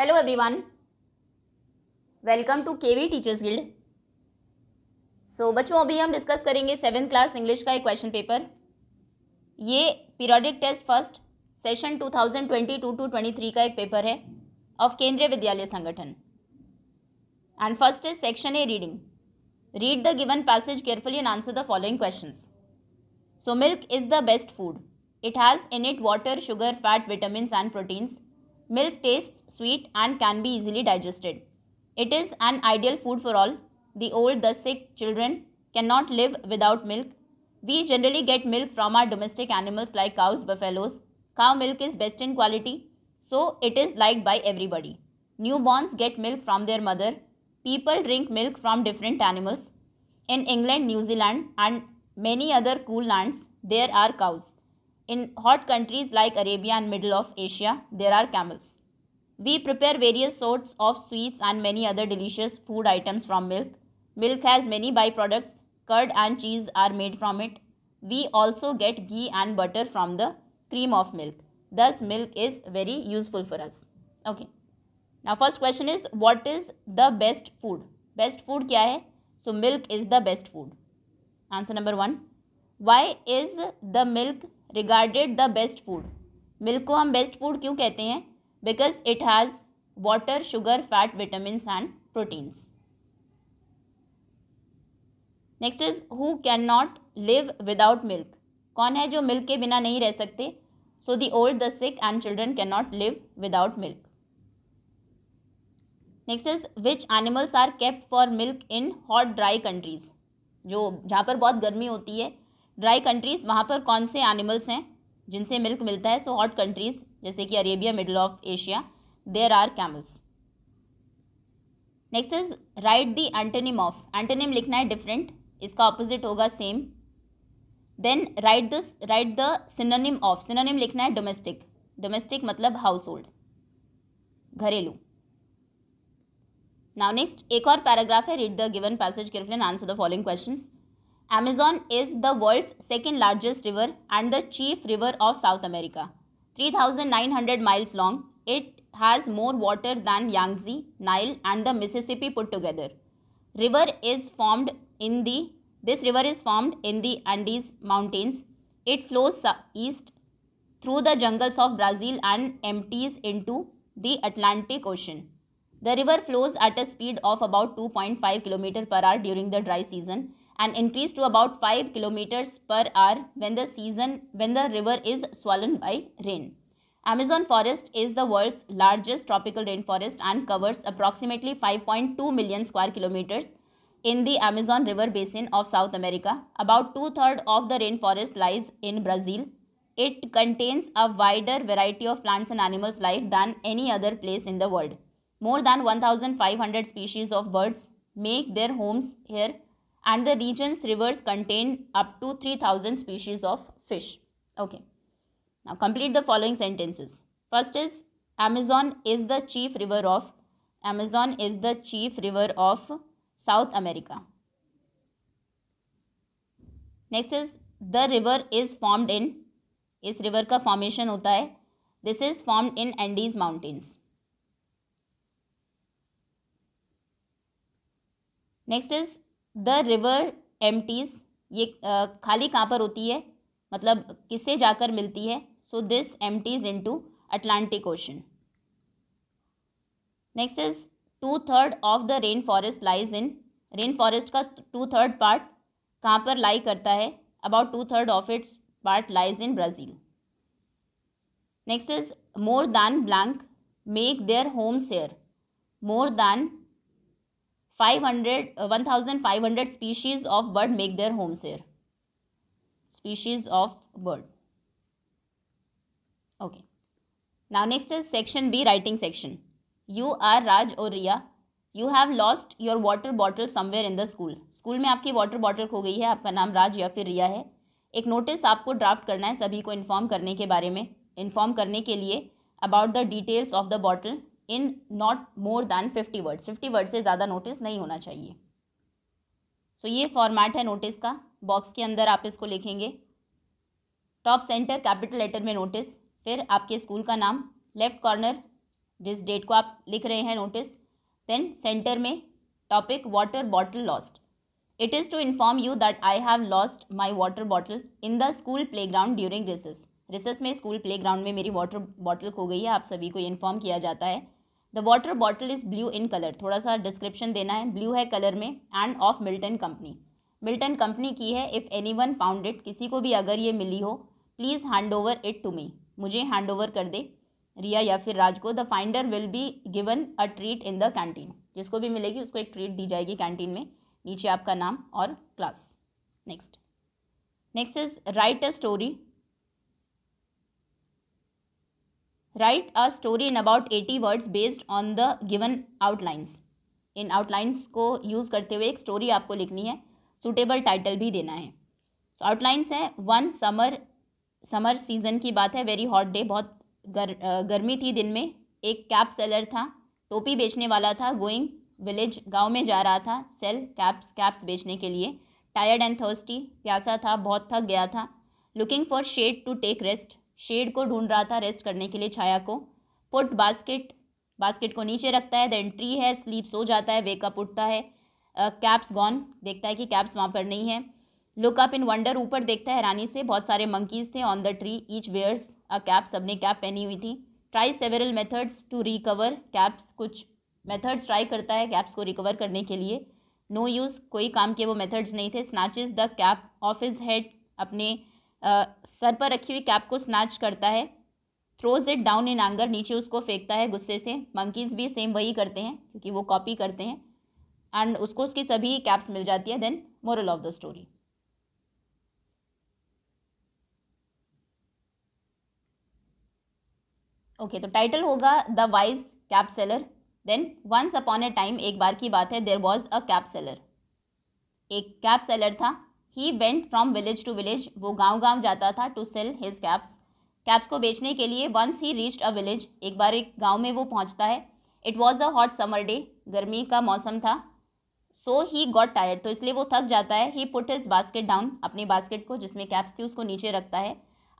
Hello everyone welcome to KV teachers guild सो बच्चों अभी हम डिस्कस करेंगे सेवन क्लास इंग्लिश का एक क्वेश्चन पेपर ये periodic test first session 2022 two 23 का एक पेपर है of Kendriya Vidyalaya Sangathan and first is section A reading read the given passage carefully and answer the following question so milk is the best food it has in it water sugar fat vitamin and proteins Milk tastes sweet and can be easily digested. It is an ideal food for all. The old, the sick, children cannot live without milk. We generally get milk from our domestic animals like cows, buffaloes. Cow milk is best in quality, so it is liked by everybody. Newborns get milk from their mother. People drink milk from different animals. In England, New Zealand, and many other cool lands, there are cows. In hot countries like Arabia and middle of Asia, there are camels. We prepare various sorts of sweets and many other delicious food items from milk. Milk has many byproducts. Curd and cheese are made from it. We also get ghee and butter from the cream of milk. Thus, milk is very useful for us. Okay. Now, first question is what is the best food? Best food kya hai? So, milk is the best food. Answer number one. Why is the milk regarded the best food milk को हम best food क्यों कहते हैं because it has water sugar fat vitamin and proteins next is who can not live without milk कौन है जो milk के बिना नहीं रह सकते so the old the sick and children can not live without milk next is which animals are kept for milk in hot dry countries जो जहाँ पर बहुत गर्मी होती है ड्राई कंट्रीज़ वहाँ पर कौन से एनिमल्स हैं जिनसे मिल्क मिलता है सो हॉट कंट्रीज़ जैसे कि Arabia middle of Asia there are camels next is write the antonym of antonym लिखना है डिफरेंट इसका ऑपोजिट होगा same then write the write the synonym of synonym लिखना है डोमेस्टिक डोमेस्टिक मतलब हाउस होल्ड घरेलू नाउ नेक्स्ट एक और पैराग्राफ है read the given passage careful and answer the following questions Amazon is the world's second largest river and the chief river of South America. 3,900 miles long, it has more water than Yangtze, Nile and the Mississippi put together. River is formed in the this river is formed in the Andes mountains. It flows east through the jungles of Brazil and empties into the Atlantic Ocean. The river flows at a speed of about 2.5 km per hour during the dry season and increase to about 5 kilometers per hour when the season when the river is swollen by rain. Amazon forest is the world's largest tropical rainforest and covers approximately 5.2 million square kilometers in the Amazon River basin of South America. About two-thirds of the rainforest lies in Brazil. It contains a wider variety of plants and animals life than any other place in the world. More than 1,500 species of birds make their homes here and the region's rivers contain up to 3000 species of fish. Okay. Now complete the following sentences. First is Amazon is the chief river of Amazon is the chief river of South America. Next is the river is formed in. is river का formation होता है This is formed in Andes mountains. Next is the river empties ये खाली कहाँ पर होती है मतलब किससे जाकर मिलती है so this in into Atlantic ocean next is two third of the rain forest lies in rain forest का टू थर्ड पार्ट कहाँ पर लाई करता है about two third of its part lies in Brazil next is more than blank make their homes here more than five hundred species of bird make their home here species of bird okay now next is section B writing section you are Raj और Riya you have lost your water bottle somewhere in the school school में आपकी water bottle खो गई है आपका नाम राज या फिर रिया है एक नोटिस आपको ड्राफ्ट करना है सभी को इन्फॉर्म करने के बारे में इन्फॉर्म करने के लिए about the details of the bottle in not more than fifty words fifty word से ज़्यादा नोटिस नहीं होना चाहिए सो so, ये फॉर्मेट है नोटिस का बॉक्स के अंदर आप इसको लिखेंगे टॉप सेंटर कैपिटल लेटर में नोटिस फिर आपके स्कूल का नाम लेफ्ट कॉर्नर जिस डेट को आप लिख रहे हैं नोटिस देन सेंटर में topic water bottle lost it is to inform you that I have lost my water bottle in the school playground during recess recess में स्कूल प्ले ग्राउंड में मेरी water bottle खो गई है आप सभी को इन्फॉर्म किया जाता है the water bottle is blue in colour थोड़ा सा डिस्क्रिप्शन देना है ब्लू है कलर में and of Milton company Milton company की है if anyone found it किसी को भी अगर ये मिली हो please hand over it to me मुझे हैंड ओवर कर दे रिया या फिर राज को the finder will be given a treat in the canteen जिसको भी मिलेगी उसको एक ट्रीट दी जाएगी कैंटीन में नीचे आपका नाम और class next next is write a story write a story in about 80 words based on the given outlines इन आउटलाइंस को यूज़ करते हुए एक स्टोरी आपको लिखनी है सुटेबल टाइटल भी देना है सो आउटलाइंस है वन समर समर सीजन की बात है वेरी हॉट डे बहुत गर, गर्मी थी दिन में एक कैप सेलर था टोपी बेचने वाला था गोइंग विलेज गांव में जा रहा था सेल कैप्स कैप्स बेचने के लिए टायर्ड एंड थर्स्टी प्यासा था बहुत थक गया था looking for shade to take rest shade को ढूंढ रहा था रेस्ट करने के लिए छाया को पुट बास्केट बास्केट को नीचे रखता है देन ट्री है स्लीप सो जाता है वेकअप उठता है कैप्स uh, गॉन देखता है कि कैप्स वहाँ पर नहीं है लुक अप इन वंडर ऊपर देखता है हैरानी से बहुत सारे मंकीज थे on the tree each wears a cap सबने कैप पहनी हुई थी try several methods to recover caps कुछ मेथड्स ट्राई करता है कैप्स को रिकवर करने के लिए नो no यूज़ कोई काम के वो मेथड्स नहीं थे snatches the cap of his head अपने सर पर रखी हुई कैप को स्नैच करता है थ्रोज इट डाउन इन आंगर नीचे उसको फेंकता है गुस्से से मंकीज़ भी सेम वही करते हैं क्योंकि वो कॉपी करते हैं एंड उसको उसकी सभी कैप्स मिल जाती है then moral of the story okay तो टाइटल होगा the wise cap seller then once upon a time एक बार की बात है there was a cap seller एक कैप सेलर था he went from village to village वो गांव गांव जाता था to sell his caps caps को बेचने के लिए once he reached a village एक बार एक गांव में वो पहुंचता है it was a hot summer day गर्मी का मौसम था सो ही गॉट टायर्ड तो इसलिए वो थक जाता है he put his basket down अपने बास्केट को जिसमें कैप्स थी उसको नीचे रखता है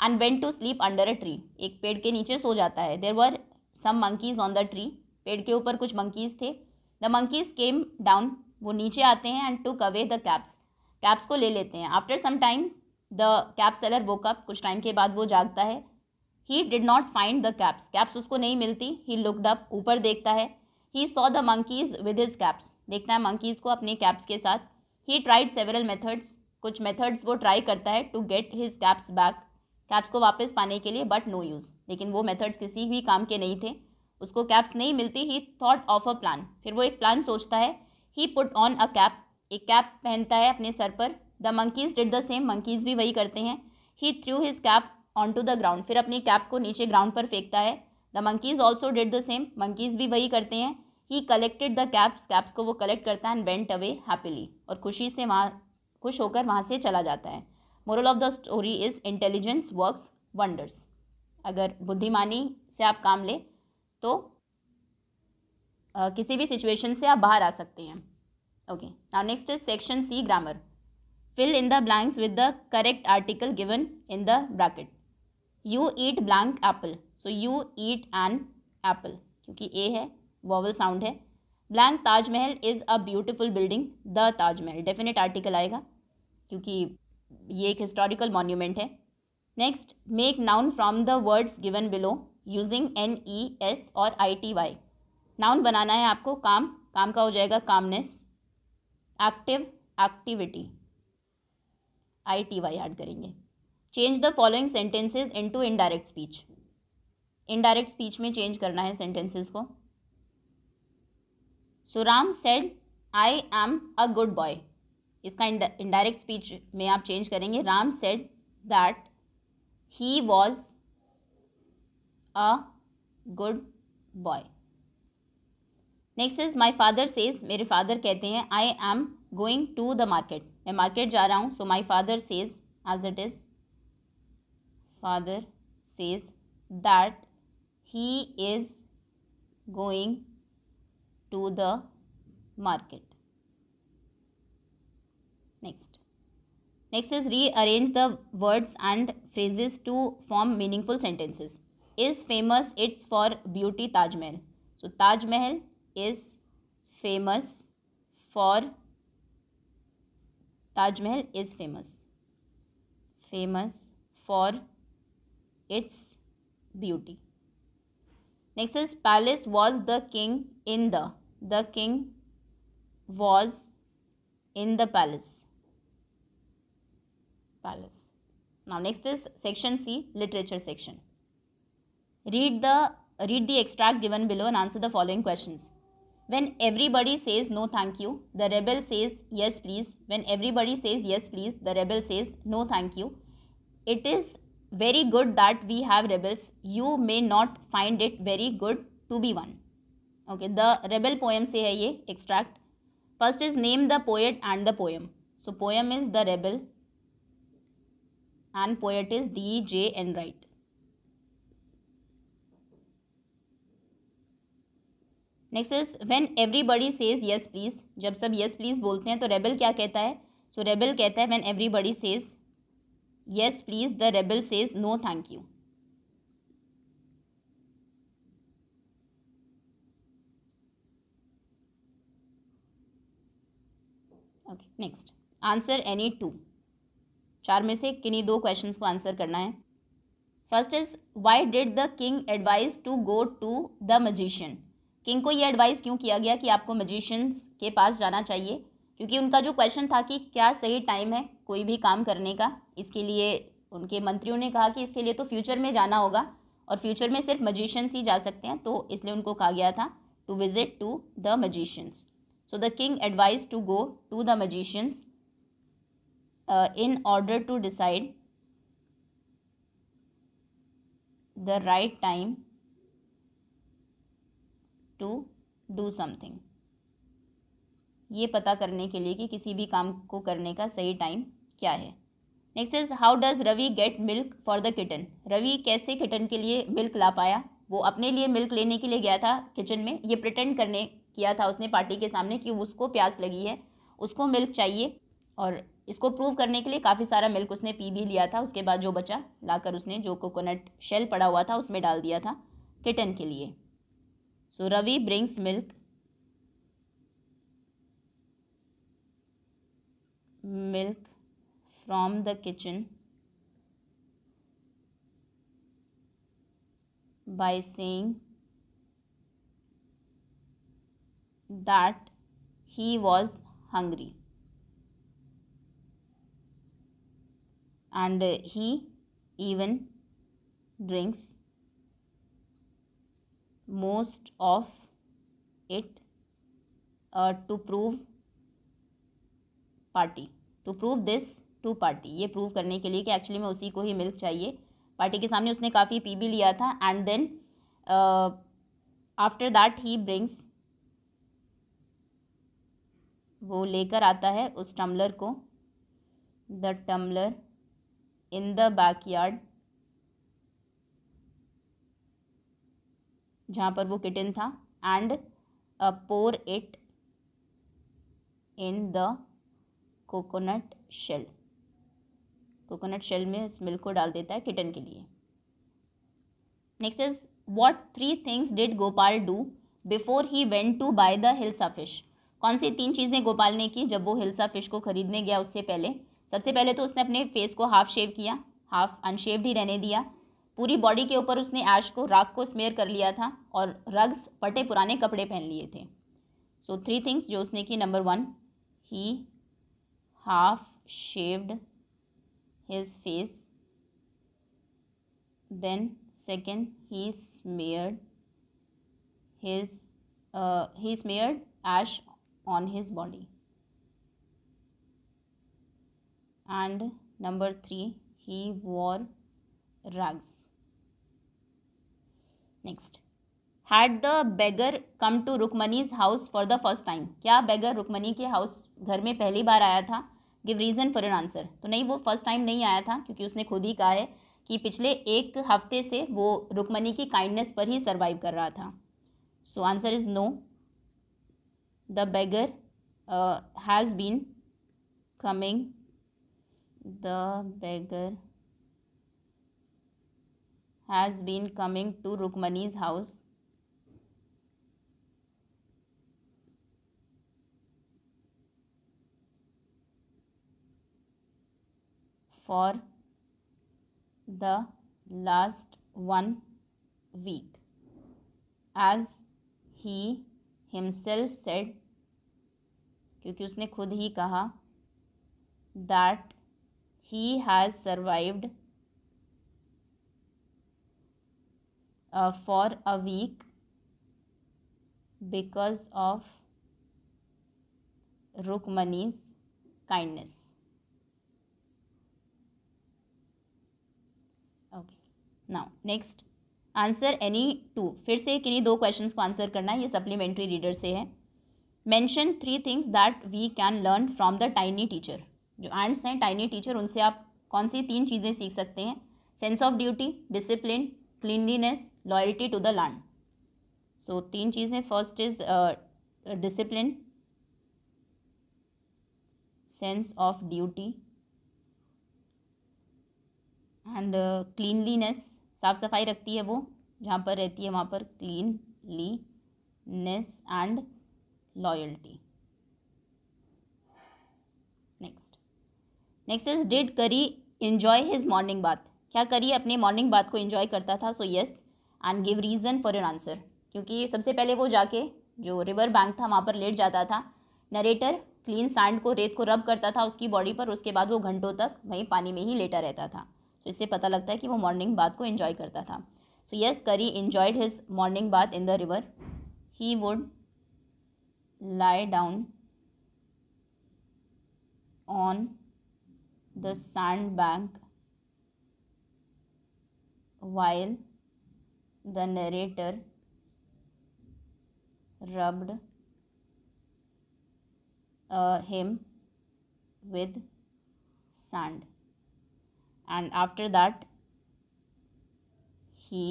and went to sleep under a tree एक पेड़ के नीचे सो जाता है there were some monkeys on the tree पेड़ के ऊपर कुछ मंकीज़ थे द मंकीज़ केम डाउन वो नीचे आते हैं and took away the caps caps को ले लेते हैं after some time the cap seller वो कप कुछ टाइम के बाद वो जागता है he did not find the caps caps उसको नहीं मिलती ही लुकड अप ऊपर देखता है he saw the monkeys with his caps देखता है मंकीज़ को अपने कैप्स के साथ ही ट्राइड सेवरल मेथड्स कुछ मेथड्स वो ट्राई करता है to get his caps back caps को वापस पाने के लिए बट नो यूज़ लेकिन वो मेथड्स किसी भी काम के नहीं थे उसको कैप्स नहीं मिलती he thought of a plan फिर वो एक प्लान सोचता है he put on a cap एक कैप पहनता है अपने सर पर the monkeys did the same monkeys भी वही करते हैं he threw his cap on to the ground फिर अपनी कैप को नीचे ग्राउंड पर फेंकता है the monkeys also did the same monkeys भी वही करते हैं he collected the caps caps को वो कलेक्ट करता है एंड वेंट अवे हैप्पीली और खुशी से वहाँ खुश होकर वहाँ से चला जाता है moral of the story is intelligence works wonders अगर बुद्धिमानी से आप काम लें तो आ, किसी भी सिचुएशन से आप बाहर आ सकते हैं okay now next is section c grammar fill in the blanks with the correct article given in the bracket you eat blank apple so you eat an apple क्योंकि ए है वॉवल साउंड है blank Taj Mahal is a beautiful building the Taj Mahal definite article आएगा क्योंकि ये एक historical monument है next make noun from the words given below using N E S और I T Y noun बनाना है आपको काम काम का हो जाएगा calmness active activity I T Y add करेंगे change the following sentences into indirect speech indirect speech में change करना है सेंटेंसेज को सुराम said I am a good boy इसका इनडायरेक्ट स्पीच में आप चेंज करेंगे Ram said that he was a good boy next is my father says मेरे फादर कहते हैं I am going to the market मैं मार्केट जा रहा हूँ so my father says as it is father says that he is going to the market next next is rearrange the words and phrases to form meaningful sentences is famous it's for beauty Taj Mahal so Taj Mahal is famous for Taj Mahal is famous famous for its beauty. Next is palace was the king in the the king was in the palace palace. Now next is section C literature section. Read the read the extract given below and answer the following questions. When everybody says no thank you, the rebel says yes please. When everybody says yes please, the rebel says no thank you. It is very good that we have rebels. You may not find it very good to be one. Okay, the rebel poem say से है ये extract. First is name the poet and the poem. So poem is the rebel and poet is D. J. Enright. Next is when everybody says yes please जब सब yes please बोलते हैं तो rebel क्या कहता है सो so, रेबल कहता है when everybody says yes please the rebel says no thank you okay next answer any two चार में से किन्हीं दो क्वेश्चंस को आंसर करना है first is why did the king advise to go to the magician king को ये एडवाइस क्यों किया गया कि आपको मजिशियंस के पास जाना चाहिए क्योंकि उनका जो क्वेश्चन था कि क्या सही टाइम है कोई भी काम करने का इसके लिए उनके मंत्रियों ने कहा कि इसके लिए तो फ्यूचर में जाना होगा और फ्यूचर में सिर्फ मजिशियंस ही जा सकते हैं तो इसलिए उनको कहा गया था to visit to the magicians so the king advise to go to the magicians in order to decide the right time to do something ये पता करने के लिए कि किसी भी काम को करने का सही टाइम क्या है next is how does Ravi get milk for the kitten Ravi कैसे किटन के लिए मिल्क ला पाया वो अपने लिए मिल्क लेने के लिए गया था किचन में ये प्रटेंड करने किया था उसने पार्टी के सामने कि उसको प्यास लगी है उसको मिल्क चाहिए और इसको प्रूव करने के लिए काफ़ी सारा मिल्क उसने पी भी लिया था उसके बाद जो बचा लाकर उसने जो कोकोनट शेल पड़ा हुआ था उसमें डाल दिया था किटन के लिए So Ravi brings milk. Milk from the kitchen by saying that he was hungry and he even drinks most of it uh, to prove party to prove this to party ये prove करने के लिए कि actually में उसी को ही milk चाहिए party के सामने उसने काफ़ी पी भी लिया था and then uh, after that he brings वो लेकर आता है उस टम्बलर को the tumbler in the backyard जहाँ पर वो किटन था and pour it in the coconut shell coconut shell में इस मिल्क को डाल देता है किटन के लिए next is what three things did Gopal do before he went to buy the hilsa fish कौन सी तीन चीज़ें गोपाल ने की जब वो हिल्सा फिश को खरीदने गया उससे पहले सबसे पहले तो उसने अपने फेस को हाफ शेव किया हाफ अनशेव्ड ही रहने दिया पूरी बॉडी के ऊपर उसने ऐश को राग को स्मेयर कर लिया था और रग्स फटे पुराने कपड़े पहन लिए थे सो थ्री थिंग्स जो उसने की number one he half shaved his face then second he smeared his he smeared ash on his body and number three he wore rugs next had the beggar come to Rukmani's house for the first time क्या beggar Rukmani के house घर में पहली बार आया था give reason for an answer तो नहीं वो फर्स्ट टाइम नहीं आया था क्योंकि उसने खुद ही कहा है कि पिछले एक हफ्ते से वो रुकमनी की काइंडनेस पर ही सर्वाइव कर रहा था so answer is no the beggar has been coming the beggar has been coming to Rukmani's house. for the last one week. As he himself said, kyunki usne khud hi kaha that he has survived uh, for a week because of Rukmani's kindness. Okay. Next answer any two फिर से किन्हीं दो questions को answer करना है ये supplementary reader से है mention three things that we can learn from the tiny teacher जो एंड्स हैं टाइनी टीचर उनसे आप कौन सी तीन चीज़ें सीख सकते हैं sense of duty discipline cleanliness loyalty to the land so तीन चीज़ें first is discipline sense of duty and cleanliness साफ़ सफाई रखती है वो जहाँ पर रहती है वहाँ पर cleanliness and loyalty next next is did Kari enjoy his morning bath क्या करी अपने मॉर्निंग बात को इंजॉय करता था so yes and give reason for your answer क्योंकि सबसे पहले वो जाके जो रिवर बैंक था वहाँ पर लेट जाता था नरेटर क्लीन सैंड को रेत को रब करता था उसकी बॉडी पर उसके बाद वो घंटों तक वहीं पानी में ही लेटा रहता था तो इससे पता लगता है कि वो मॉर्निंग बाथ को इन्जॉय करता था so yes Kari enjoyed his morning bath in the river he would lie down on the sand bank while the narrator rubbed uh, him with sand and after that he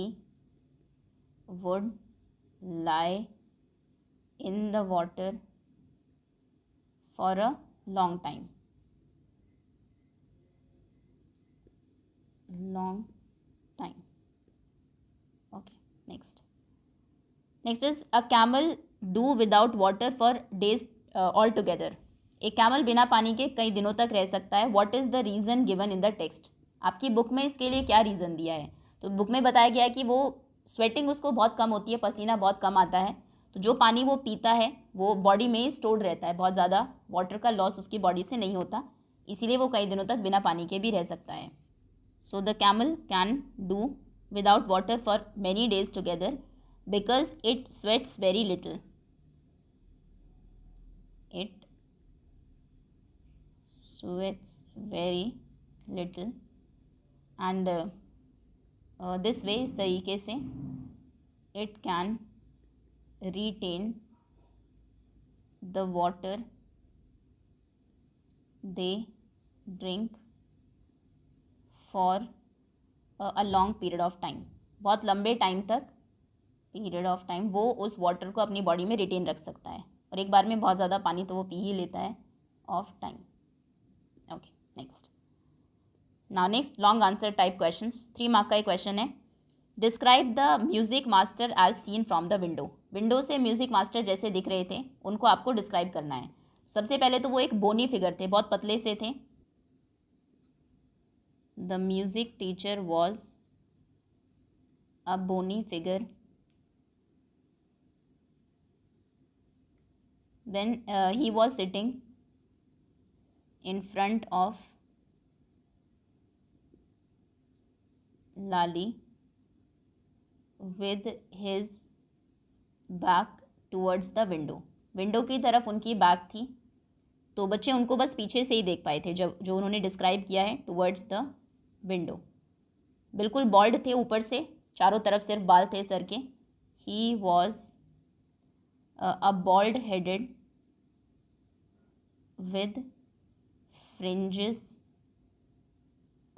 would lie in the water for a long time long next is a camel do without water for days all together एक camel बिना पानी के कई दिनों तक रह सकता है what is the reason given in the text आपकी बुक में इसके लिए क्या रीज़न दिया है तो बुक में बताया गया है कि वो स्वेटिंग उसको बहुत कम होती है पसीना बहुत कम आता है तो जो पानी वो पीता है वो बॉडी में ही स्टोर्ड रहता है बहुत ज़्यादा वाटर का लॉस उसकी बॉडी से नहीं होता इसीलिए वो कई दिनों तक बिना पानी के भी रह सकता है so the camel can do without water for many days together because it sweats very little. It sweats very little and uh, uh, this way is the EKC. It can retain the water they drink for a, a long period of time बहुत लंबे time तक period of time वो उस water को अपनी body में retain रख सकता है और एक बार में बहुत ज़्यादा पानी तो वो पी ही लेता है off time okay next now next long answer type question three mark का एक क्वेश्चन है describe the music master as seen from the window window से म्यूज़िक मास्टर जैसे दिख रहे थे उनको आपको डिस्क्राइब करना है सबसे पहले तो वो एक बोनी फिगर थे बहुत पतले से थे the music teacher was a bony figure when uh, he was sitting in front of Lali with his back towards the window window की तरफ उनकी बैक थी तो बच्चे उनको बस पीछे से ही देख पाए थे जब जो उन्होंने डिस्क्राइब किया है टुवर्ड्स द विंडो बिल्कुल बॉल्ड थे ऊपर से चारों तरफ सिर्फ बाल थे सर के he was a bald headed with fringes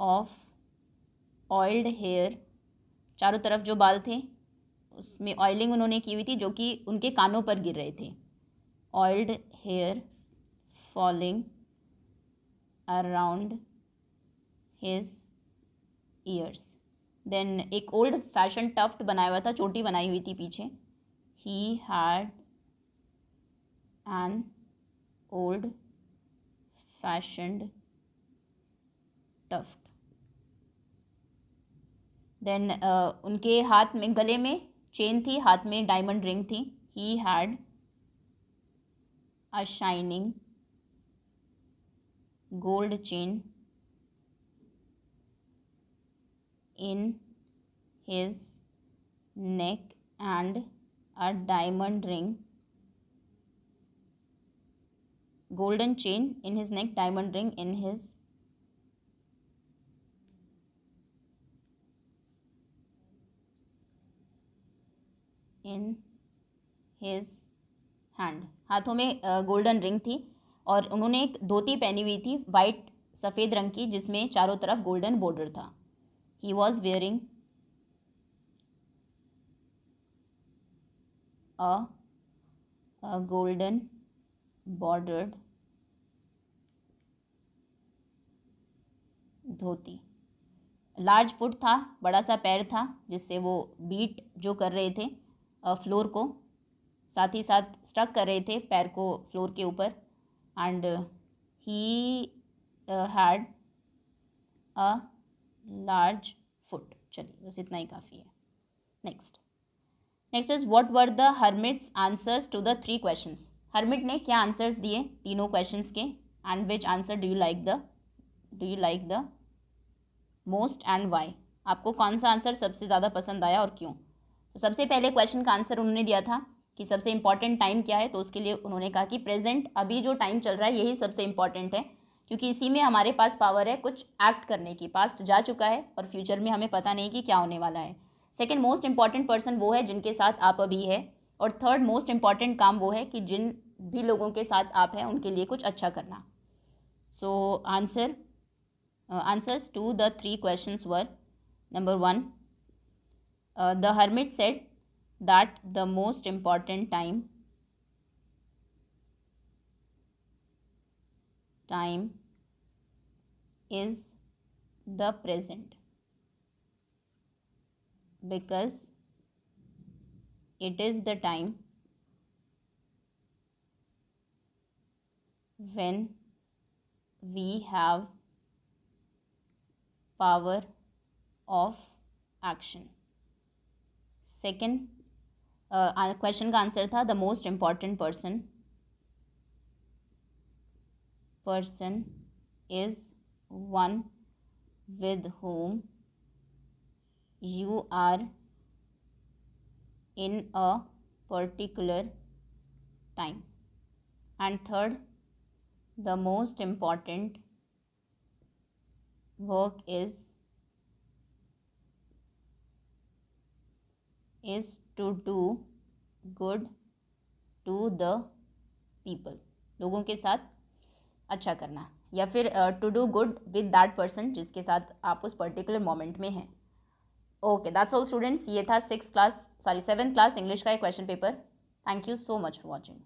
of oiled hair चारों तरफ जो बाल थे उसमें ऑयलिंग उन्होंने की हुई थी जो कि उनके कानों पर गिर रहे थे oiled hair falling around his ears then एक ओल्ड फैशन टफ्ट बनाया हुआ था चोटी बनाई हुई थी पीछे ही had an old fashioned tuft then uh, उनके हाथ में गले में चेन थी हाथ में डायमंड रिंग थी he had a shining gold chain in his neck and a diamond ring golden chain in his neck, diamond ring in his in his hand हाथों में गोल्डन रिंग थी और उन्होंने एक धोती पहनी हुई थी वाइट सफ़ेद रंग की जिसमें चारों तरफ गोल्डन बॉर्डर था he was wearing a golden bordered dhoti large foot था बड़ा सा पैर था जिससे वो बीट जो कर रहे थे फ्लोर को साथ ही साथ स्टक कर रहे थे पैर को फ्लोर के ऊपर and he had a large foot चलिए बस इतना ही काफ़ी है next next is what were the hermit's answers to the three questions hermit ने क्या आंसर्स दिए तीनों क्वेश्चन के and which answer do you like the do you like the most and why आपको कौन सा आंसर सबसे ज़्यादा पसंद आया और क्यों तो सबसे पहले क्वेश्चन का आंसर उन्होंने दिया था कि सबसे इम्पॉर्टेंट टाइम क्या है तो उसके लिए उन्होंने कहा कि प्रेजेंट अभी जो टाइम चल रहा है यही सबसे इम्पॉर्टेंट है क्योंकि इसी में हमारे पास पावर है कुछ एक्ट करने की पास्ट जा चुका है और फ्यूचर में हमें पता नहीं कि क्या होने वाला है सेकेंड मोस्ट इम्पॉर्टेंट पर्सन वो है जिनके साथ आप अभी है और थर्ड मोस्ट इम्पॉर्टेंट काम वो है कि जिन भी लोगों के साथ आप हैं उनके लिए कुछ अच्छा करना so answer answers to the three question were number one the hermit said that the most important time time is the present because it is the time when we have power of action second uh, question answer answer the most important person. person is one with whom you are in a particular time and third the most important work is is to do good to the people लोगों के साथ अच्छा करना या फिर to do good with that person जिसके साथ आप उस पर्टिकुलर मोमेंट में हैं ओके दैट्स ऑल स्टूडेंट्स ये था six class sorry seven class English का एक question paper thank you so much for watching